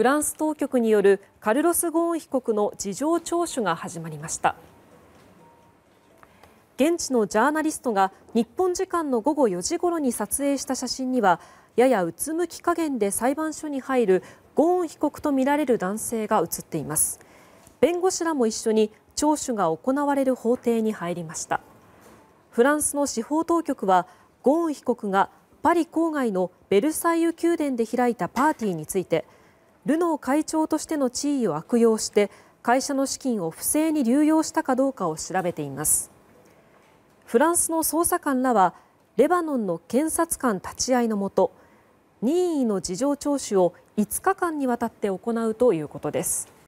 フランス当局によるカルロス・ゴーン被告の事情聴取が始まりました現地のジャーナリストが日本時間の午後4時ごろに撮影した写真にはややうつむき加減で裁判所に入るゴーン被告とみられる男性が写っています弁護士らも一緒に聴取が行われる法廷に入りましたフランスの司法当局はゴーン被告がパリ郊外のベルサイユ宮殿で開いたパーティーについてルノー会長としての地位を悪用して会社の資金を不正に流用したかどうかを調べていますフランスの捜査官らはレバノンの検察官立ち会いのもと任意の事情聴取を5日間にわたって行うということです。